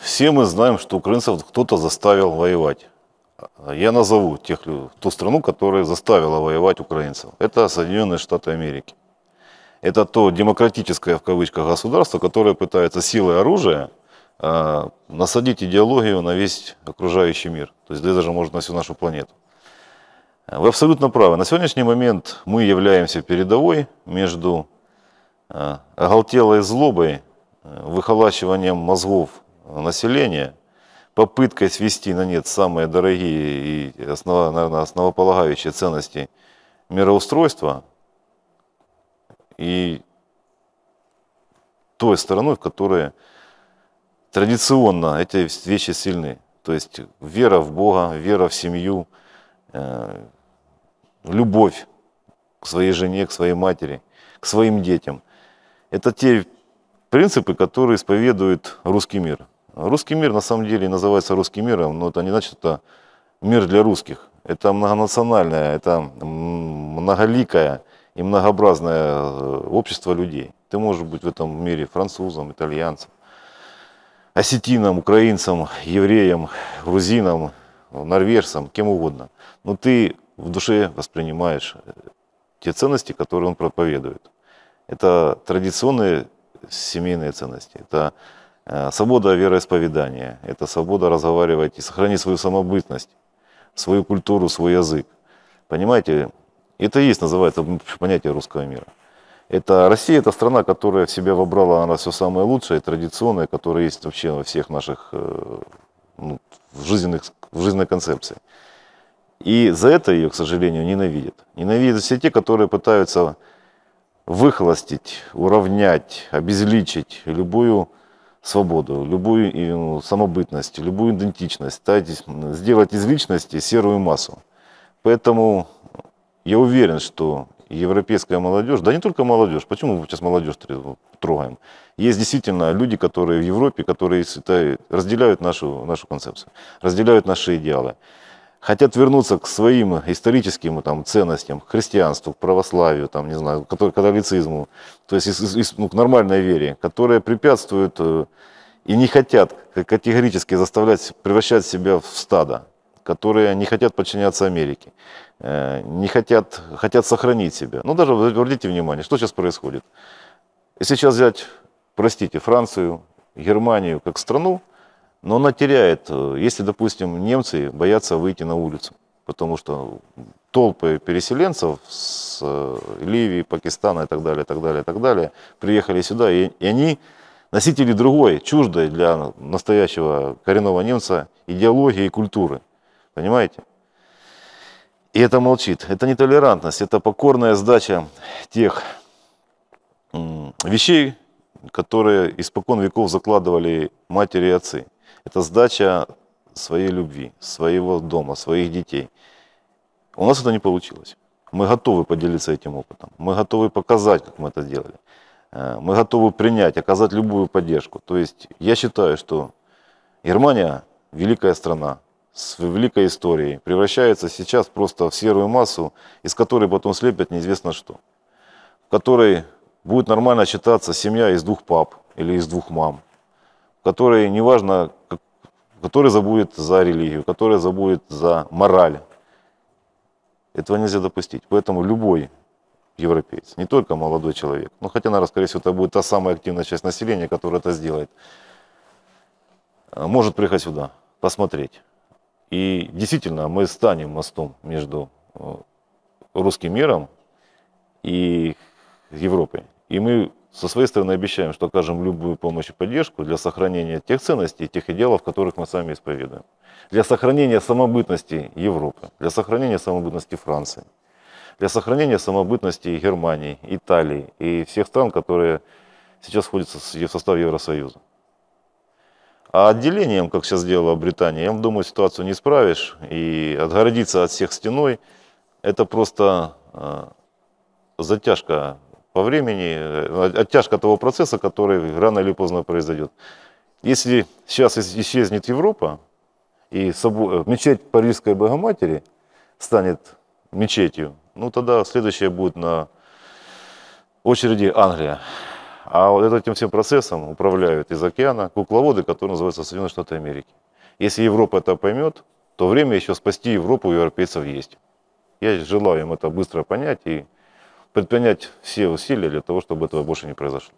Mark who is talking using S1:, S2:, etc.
S1: Все мы знаем, что украинцев кто-то заставил воевать. Я назову тех, ту страну, которая заставила воевать украинцев. Это Соединенные Штаты Америки. Это то демократическое, в кавычках, государство, которое пытается силой оружия э, насадить идеологию на весь окружающий мир. То есть даже, может, на всю нашу планету. Вы абсолютно правы. На сегодняшний момент мы являемся передовой между а, оголтелой злобой, э, выхолачиванием мозгов населения, попыткой свести на нет самые дорогие и, основа, наверное, основополагающие ценности мироустройства и той стороной, в которой традиционно эти вещи сильны. То есть вера в Бога, вера в семью, э, любовь к своей жене, к своей матери, к своим детям. Это те принципы, которые исповедует русский мир. Русский мир на самом деле называется русским миром, но это не значит, что это мир для русских. Это многонациональное, это многоликое и многообразное э, общество людей. Ты можешь быть в этом мире французом, итальянцем, осетином, украинцем, евреем, грузином, норвежцем, кем угодно. Но ты в душе воспринимаешь э, те ценности, которые он проповедует. Это традиционные семейные ценности, это Э, свобода вероисповедания – это свобода разговаривать и сохранить свою самобытность, свою культуру, свой язык. Понимаете, это и есть, называется, понятие русского мира. Это Россия – это страна, которая в себя вобрала она все самое лучшее, традиционное, которое есть вообще во всех наших э, ну, в, жизненных, в жизненной концепции. И за это ее, к сожалению, ненавидят. Ненавидят все те, которые пытаются выхолостить, уравнять, обезличить любую свободу, любую ну, самобытность, любую идентичность, старайтесь сделать из личности серую массу. Поэтому я уверен, что европейская молодежь, да не только молодежь, почему мы сейчас молодежь трогаем? Есть действительно люди, которые в Европе, которые разделяют нашу, нашу концепцию, разделяют наши идеалы хотят вернуться к своим историческим там, ценностям, к христианству, к православию, там, не знаю, к католицизму, то есть ну, к нормальной вере, которые препятствуют э, и не хотят категорически заставлять превращать себя в стадо, которые не хотят подчиняться Америке, э, не хотят, хотят сохранить себя. Ну даже обратите внимание, что сейчас происходит. Если сейчас взять, простите, Францию, Германию как страну, но она теряет, э, если, допустим, немцы боятся выйти на улицу, потому что толпы переселенцев с э, Ливии, Пакистана и так далее, и так далее, и так далее, приехали сюда, и, и они носители другой, чуждой для настоящего коренного немца идеологии и культуры. Понимаете? И это молчит. Это не толерантность, это покорная сдача тех вещей, которые испокон веков закладывали матери и отцы. Это сдача своей любви, своего дома, своих детей. У нас это не получилось. Мы готовы поделиться этим опытом. Мы готовы показать, как мы это делали. Э, мы готовы принять, оказать любую поддержку. То есть я считаю, что Германия великая страна с великой историей, превращается сейчас просто в серую массу, из которой потом слепят неизвестно что. В которой будет нормально считаться семья из двух пап или из двух мам. В которой неважно, который забудет за религию, который забудет за мораль. Этого нельзя допустить. Поэтому любой европеец, не только молодой человек, но хотя, наверное, скорее всего, это будет та самая активная часть населения, которая это сделает, а, может приехать сюда, посмотреть. И действительно, мы станем мостом между э, русским миром и Европой. И мы со своей стороны обещаем, что окажем любую помощь и поддержку для сохранения тех ценностей тех идеалов, которых мы сами исповедуем. Для сохранения самобытности Европы, для сохранения самобытности Франции, для сохранения самобытности Германии, Италии и всех стран, которые сейчас входятся в состав Евросоюза. А отделением, как сейчас сделала Британия, я думаю, ситуацию не справишь И отгородиться от всех стеной – это просто э, затяжка по времени, э, оттяжка того процесса, который рано или поздно произойдет. Если сейчас исчезнет Европа, и э, мечеть Парижской Богоматери станет мечетью, ну тогда следующее будет на очереди Англия. А вот этим всем процессом управляют из океана кукловоды, которые называются Соединенные Штаты Америки. Если Европа это поймет, то время еще спасти Европу у европейцев есть. Я желаю им это быстро понять и предпринять все усилия для того, чтобы этого больше не произошло.